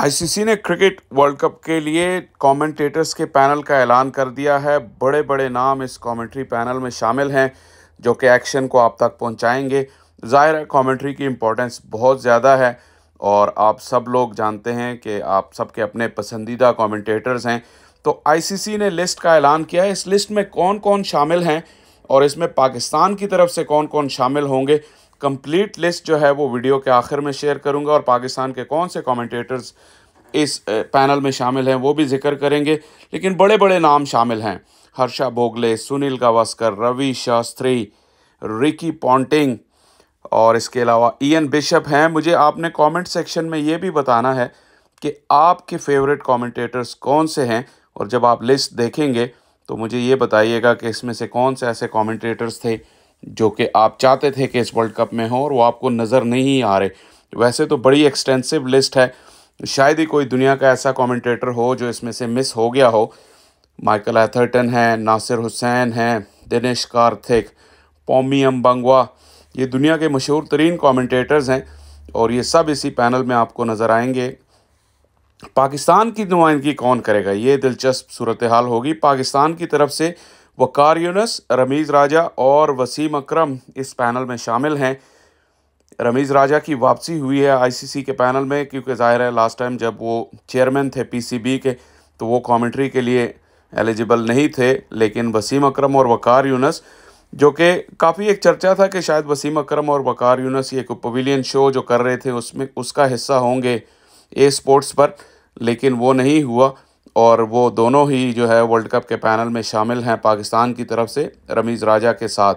ICC ने cricket world cup के लिए कमेंटेटर्स के पैनल का ऐलान कर दिया है बड़े बड़े नाम इस कमेंट्री पैनल में शामिल हैं जो कि एक्शन को आप तक पहुंचाएंगे ज़ाहिर है कमेंट्री की इम्पोर्टेंस बहुत ज़्यादा है और आप सब लोग जानते हैं कि आप सबके अपने पसंदीदा कमेंटेटर्स हैं तो आईसीसी ने लिस्ट का ऐलान किया है इस लिस्ट में कौन कौन शामिल हैं और इसमें पाकिस्तान की तरफ से कौन कौन शामिल होंगे कंप्लीट लिस्ट जो है वो वीडियो के आखिर में शेयर करूंगा और पाकिस्तान के कौन से कमेंटेटर्स इस पैनल में शामिल हैं वो भी जिक्र करेंगे लेकिन बड़े बड़े नाम शामिल हैं हर्षा भोगले सुनील गावस्कर रवि शास्त्री रिकी पॉन्टिंग और इसके अलावा ईएन बिशप हैं मुझे आपने कमेंट सेक्शन में ये भी बताना है कि आपके फेवरेट कमेंटेटर्स कौन से हैं और जब आप लिस्ट देखेंगे तो मुझे ये बताइएगा कि इसमें से कौन से ऐसे कमेंटेटर्स थे जो कि आप चाहते थे कि इस वर्ल्ड कप में हो और वो आपको नज़र नहीं आ रहे वैसे तो बड़ी एक्सटेंसिव लिस्ट है शायद ही कोई दुनिया का ऐसा कमेंटेटर हो जो इसमें से मिस हो गया हो माइकल एथर्टन है नासिर हुसैन है दिनेश कार्थिक पॉमी अम्बंगवा ये दुनिया के मशहूर तरीन कॉमेंटेटर्स हैं और ये सब इसी पैनल में आपको नज़र आएंगे पाकिस्तान की नुमाइंदगी कौन करेगा ये दिलचस्प सूरत हाल होगी पाकिस्तान की तरफ से वकार यूनस रमीज़ राजा और वसीम अकरम इस पैनल में शामिल हैं रमीज़ राजा की वापसी हुई है आईसीसी के पैनल में क्योंकि ज़ाहिर है लास्ट टाइम जब वो चेयरमैन थे पीसीबी के तो वो कमेंट्री के लिए एलिजिबल नहीं थे लेकिन वसीम अकरम और वकार यूनस जो कि काफ़ी एक चर्चा था कि शायद वसीम अकरम और वकार यूनस ये पवीलियन शो जो कर रहे थे उसमें उसका हिस्सा होंगे ए स्पोर्ट्स पर लेकिन वो नहीं हुआ और वो दोनों ही जो है वर्ल्ड कप के पैनल में शामिल हैं पाकिस्तान की तरफ से रमीज़ राजा के साथ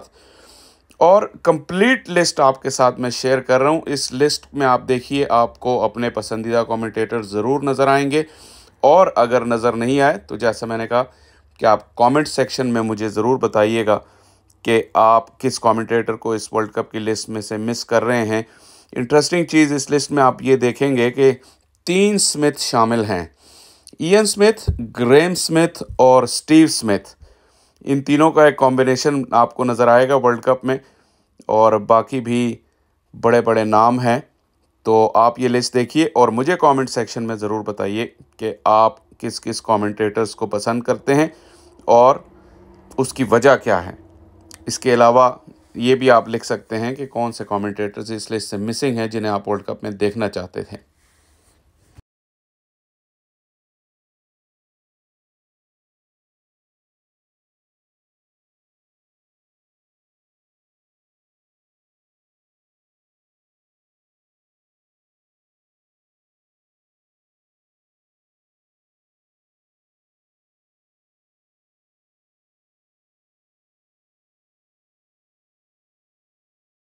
और कंप्लीट लिस्ट आपके साथ मैं शेयर कर रहा हूँ इस लिस्ट में आप देखिए आपको अपने पसंदीदा कमेंटेटर ज़रूर नज़र आएंगे और अगर नज़र नहीं आए तो जैसा मैंने कहा कि आप कमेंट सेक्शन में मुझे ज़रूर बताइएगा कि आप किस कमेंटेटर को इस वर्ल्ड कप की लिस्ट में से मिस कर रहे हैं इंटरेस्टिंग चीज़ इस लिस्ट में आप ये देखेंगे कि तीन स्मिथ शामिल हैं ईयन स्मिथ ग्रेम स्मिथ और स्टीव स्मिथ इन तीनों का एक कॉम्बिनेशन आपको नज़र आएगा वर्ल्ड कप में और बाकी भी बड़े बड़े नाम हैं तो आप ये लिस्ट देखिए और मुझे कमेंट सेक्शन में ज़रूर बताइए कि आप किस किस कमेंटेटर्स को पसंद करते हैं और उसकी वजह क्या है इसके अलावा ये भी आप लिख सकते हैं कि कौन से कमेंटेटर्स इस लिस्ट से मिसिंग हैं जिन्हें आप वर्ल्ड कप में देखना चाहते थे